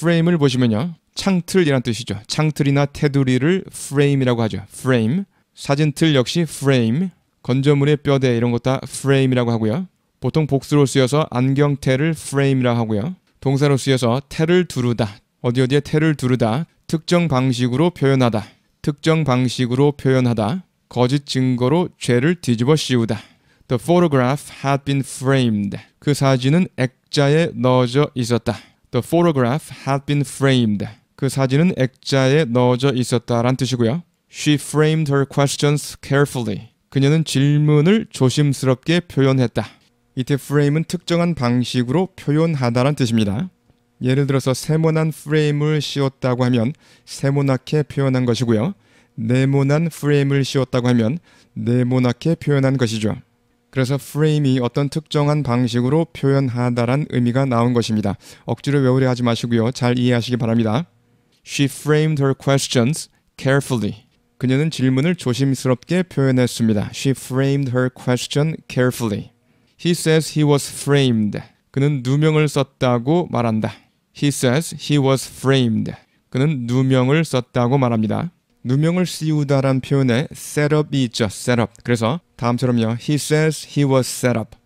프레임을 보시면요. 창틀이란 뜻이죠. 창틀이나 테두리를 프레임이라고 하죠. 프레임. 사진틀 역시 프레임. 건조물의 뼈대 이런 것 다 프레임이라고 하고요. 보통 복수로 쓰여서 안경테를 프레임이라고 하고요. 동사로 쓰여서 테를 두르다. 어디 어디에 테를 두르다. 특정 방식으로 표현하다. 특정 방식으로 표현하다. 거짓 증거로 죄를 뒤집어 씌우다. The photograph had been framed. 그 사진은 액자에 넣어져 있었다. The photograph had been framed. 그 사진은 액자에 넣어져 있었다란 뜻이고요. She framed her questions carefully. 그녀는 질문을 조심스럽게 표현했다. 이때 frame은 특정한 방식으로 표현하다란 뜻입니다. 예를 들어서 세모난 프레임을 씌웠다고 하면 세모나게 표현한 것이고요. 네모난 프레임을 씌웠다고 하면 네모나게 표현한 것이죠. 그래서 프레임이 어떤 특정한 방식으로 표현하다란 의미가 나온 것입니다. 억지로 외우려 하지 마시고요. 잘 이해하시기 바랍니다. She framed her questions carefully. 그녀는 질문을 조심스럽게 표현했습니다. She framed her question carefully. He says he was framed. 그는 누명을 썼다고 말한다. He says he was framed. 그는 누명을 썼다고 말합니다. 누명을 씌우다란 표현에 setup이 있죠. setup. 그래서 다음처럼요. He says he was set up.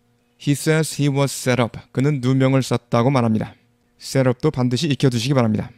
He says he was set up. 그는 누명을 썼다고 말합니다. setup도 반드시 익혀두시기 바랍니다.